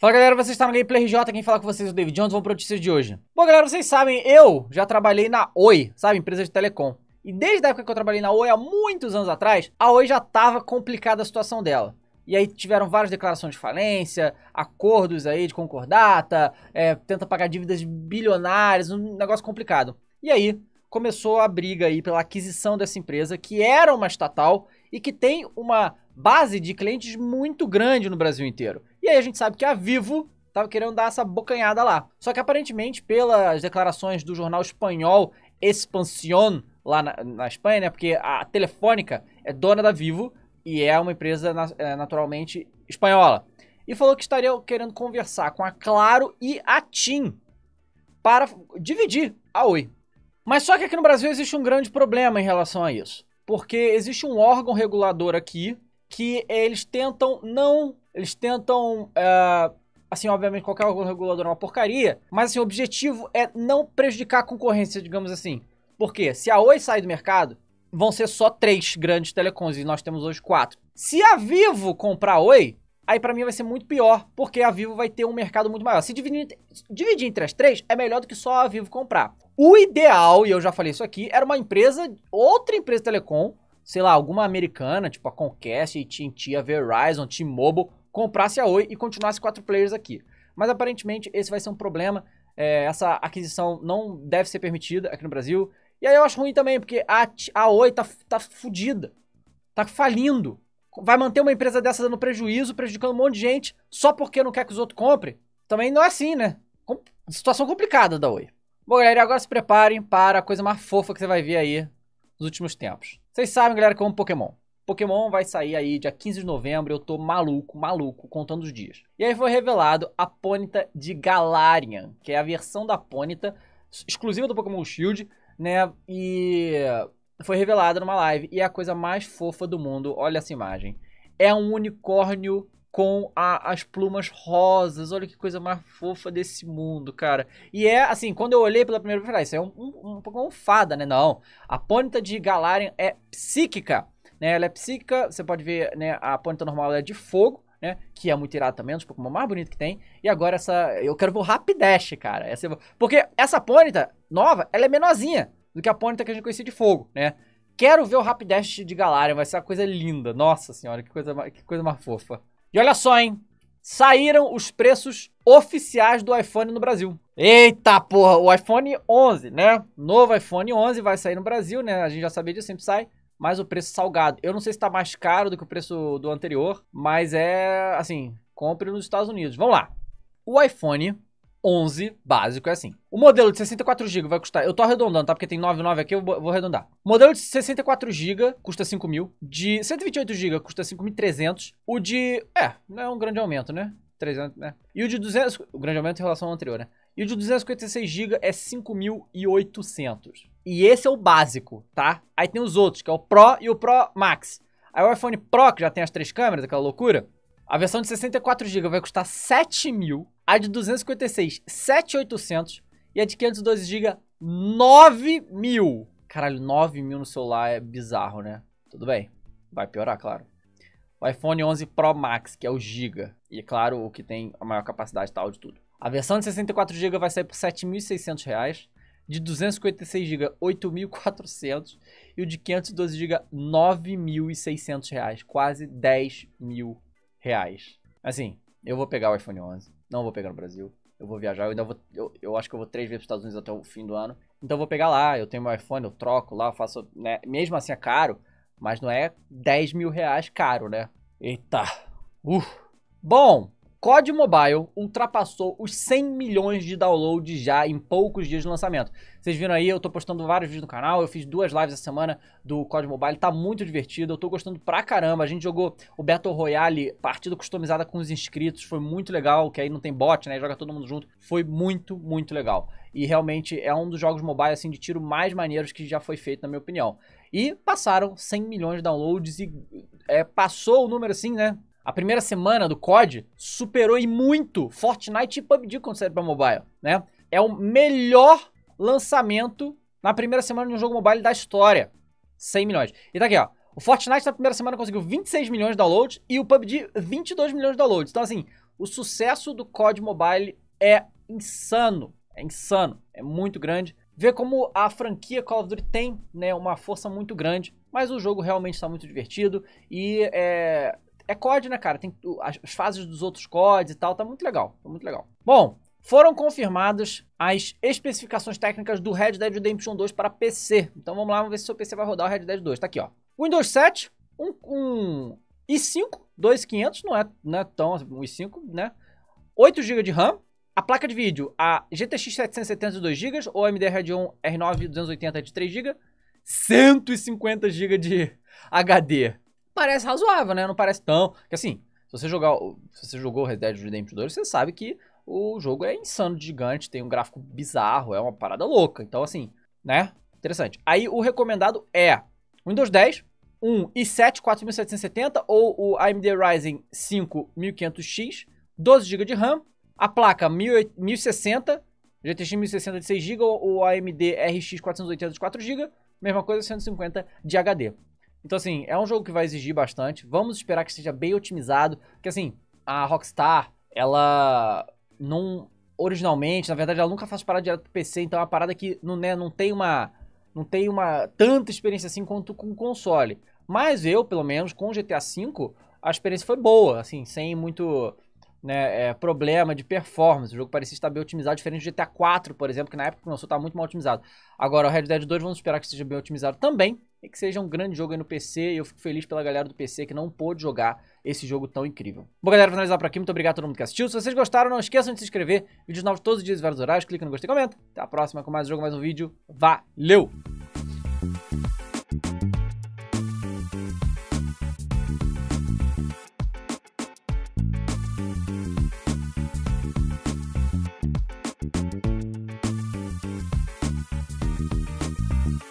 Fala galera, vocês estão no Gameplay RJ, quem fala com vocês é o David Jones, vamos para notícias de hoje. Bom galera, vocês sabem, eu já trabalhei na Oi, sabe, empresa de telecom. E desde a época que eu trabalhei na Oi, há muitos anos atrás, a Oi já estava complicada a situação dela. E aí tiveram várias declarações de falência, acordos aí de concordata, é, tenta pagar dívidas bilionárias, um negócio complicado. E aí começou a briga aí pela aquisição dessa empresa, que era uma estatal e que tem uma base de clientes muito grande no Brasil inteiro. E aí a gente sabe que a Vivo estava querendo dar essa bocanhada lá. Só que aparentemente, pelas declarações do jornal espanhol Expansión, lá na, na Espanha, né? Porque a Telefônica é dona da Vivo e é uma empresa é, naturalmente espanhola. E falou que estaria querendo conversar com a Claro e a TIM para dividir a Oi. Mas só que aqui no Brasil existe um grande problema em relação a isso. Porque existe um órgão regulador aqui que eles tentam não. Eles tentam. É, assim, obviamente, qualquer regulador é uma porcaria, mas assim, o objetivo é não prejudicar a concorrência, digamos assim. Porque se a Oi sair do mercado, vão ser só três grandes telecoms e nós temos hoje quatro. Se a Vivo comprar a Oi, aí para mim vai ser muito pior, porque a Vivo vai ter um mercado muito maior. Se dividir, dividir entre as três, é melhor do que só a Vivo comprar. O ideal, e eu já falei isso aqui, era uma empresa, outra empresa telecom, sei lá, alguma americana, tipo a Comcast, AT&T, a Verizon, T-Mobile, comprasse a Oi e continuasse quatro players aqui. Mas aparentemente esse vai ser um problema, é, essa aquisição não deve ser permitida aqui no Brasil. E aí eu acho ruim também, porque a, a Oi tá, tá fudida, tá falindo. Vai manter uma empresa dessa dando prejuízo, prejudicando um monte de gente, só porque não quer que os outros comprem? Também não é assim, né? Com, situação complicada da Oi. Bom, galera, agora se preparem para a coisa mais fofa que você vai ver aí nos últimos tempos. Vocês sabem, galera, que eu amo Pokémon. Pokémon vai sair aí dia 15 de novembro, eu tô maluco, maluco, contando os dias. E aí foi revelado a Pônita de Galarian, que é a versão da Pônita exclusiva do Pokémon Shield, né? E foi revelada numa live e é a coisa mais fofa do mundo. Olha essa imagem. É um unicórnio com a, as plumas rosas. Olha que coisa mais fofa desse mundo, cara. E é assim, quando eu olhei pela primeira vez, falei, ah, isso é um, um, um fada, né? Não. A Pônita de Galarian é psíquica, né? Ela é psíquica, você pode ver, né? A Pônita normal é de fogo. Né? Que é muito irado também, um dos Pokémon mais bonitos que tem. E agora essa. Eu quero ver o Rapidash, cara. Essa... Porque essa Pônita nova, ela é menorzinha do que a Pônita que a gente conhecia de fogo, né? Quero ver o Rapidash de Galarian, vai ser uma coisa linda. Nossa senhora, que coisa, que coisa mais fofa. E olha só, hein? Saíram os preços oficiais do iPhone no Brasil. Eita porra, o iPhone 11, né? Novo iPhone 11 vai sair no Brasil, né? A gente já sabia disso, sempre sai. Mas o preço salgado. Eu não sei se tá mais caro do que o preço do anterior, mas é assim: compre nos Estados Unidos. Vamos lá. O iPhone 11 básico é assim. O modelo de 64GB vai custar... Eu tô arredondando, tá? Porque tem 99 aqui, eu vou arredondar. O modelo de 64GB custa 5 mil. De 128GB custa 5.300. O de... É, não é um grande aumento, né? 300, né? E o de 200... O grande aumento em relação ao anterior, né? E o de 256GB é 5.800. E esse é o básico, tá? Aí tem os outros, que é o Pro e o Pro Max. Aí o iPhone Pro, que já tem as três câmeras, aquela loucura... A versão de 64GB vai custar 7 mil a de 256, 7800 e a de 512 GB, 9000. Caralho, 9000 no celular é bizarro, né? Tudo bem, vai piorar, claro. O iPhone 11 Pro Max, que é o Giga, e é claro, o que tem a maior capacidade tal de tudo. A versão de 64 GB vai sair por 7.600 reais, de 256 GB 8.400 e o de 512 GB 9.600 reais, quase 10 mil reais. Assim, eu vou pegar o iPhone 11 não vou pegar no Brasil. Eu vou viajar, eu ainda vou. Eu, eu acho que eu vou três vezes para os Estados Unidos até o fim do ano. Então eu vou pegar lá, eu tenho meu iPhone, eu troco lá, eu faço. Né? Mesmo assim é caro, mas não é 10 mil reais caro, né? Eita! Uh! Bom, COD Mobile ultrapassou os 100 milhões de downloads já em poucos dias de lançamento. Vocês viram aí, eu tô postando vários vídeos no canal, eu fiz duas lives essa semana do COD Mobile, tá muito divertido, eu tô gostando pra caramba. A gente jogou o Battle Royale, partida customizada com os inscritos, foi muito legal, que aí não tem bot, né, joga todo mundo junto. Foi muito, muito legal. E realmente é um dos jogos mobile assim de tiro mais maneiros que já foi feito, na minha opinião. E passaram 100 milhões de downloads e é, passou o número assim, né? A primeira semana do COD superou e muito Fortnite e PUBG quando saíram pra mobile, né? É o melhor lançamento na primeira semana de um jogo mobile da história. 100 milhões. E tá aqui, ó. O Fortnite na primeira semana conseguiu 26 milhões de downloads e o PUBG 22 milhões de downloads. Então, assim, o sucesso do COD Mobile é insano. É insano. É muito grande. Vê como a franquia Call of Duty tem né, uma força muito grande, mas o jogo realmente está muito divertido e é, é COD, né, cara? Tem as fases dos outros CODs e tal. Tá muito legal. Tá muito legal. Bom, foram confirmadas as especificações técnicas do Red Dead Redemption 2 para PC. Então vamos lá, vamos ver se o seu PC vai rodar o Red Dead 2. Tá aqui, ó. Windows 7, um, um i5, 2500, não é, não é tão assim, um i5, né? 8 GB de RAM. A placa de vídeo, a GTX 770 de 2 GB ou a AMD Radeon R9 280 de 3 GB. 150 GB de HD parece razoável, né? Não parece tão. Que assim, se você jogar. Se você jogou Red Dead Redemption 2, você sabe que o jogo é insano, gigante, tem um gráfico bizarro, é uma parada louca. Então, assim, né? Interessante. Aí o recomendado é Windows 10, Um i7 4770 ou o AMD Ryzen 5 1500X, 12 GB de RAM, a placa 1060, GTX 1060 de 6 GB ou AMD RX 480 de 4 GB, mesma coisa 150 de HD. Então, assim, é um jogo que vai exigir bastante. Vamos esperar que esteja bem otimizado. Porque, assim, a Rockstar, ela não. Originalmente, na verdade, ela nunca faz parada direto pro PC, então é uma parada que não, né, não tem uma. Não tem uma tanta experiência assim quanto com console. Mas eu, pelo menos, com o GTA V, a experiência foi boa, assim, sem muito né, é, problema de performance. O jogo parecia estar bem otimizado, diferente do GTA 4, por exemplo, que na época que lançou estava muito mal otimizado. Agora, o Red Dead 2, vamos esperar que esteja bem otimizado também e que seja um grande jogo aí no PC. E eu fico feliz pela galera do PC que não pôde jogar esse jogo tão incrível. Bom, galera, finalizar por aqui. Muito obrigado a todo mundo que assistiu. Se vocês gostaram, não esqueçam de se inscrever. Vídeos novos todos os dias e vários horários. Clica no gostei e comenta. Até a próxima com mais um jogo, mais um vídeo. Valeu!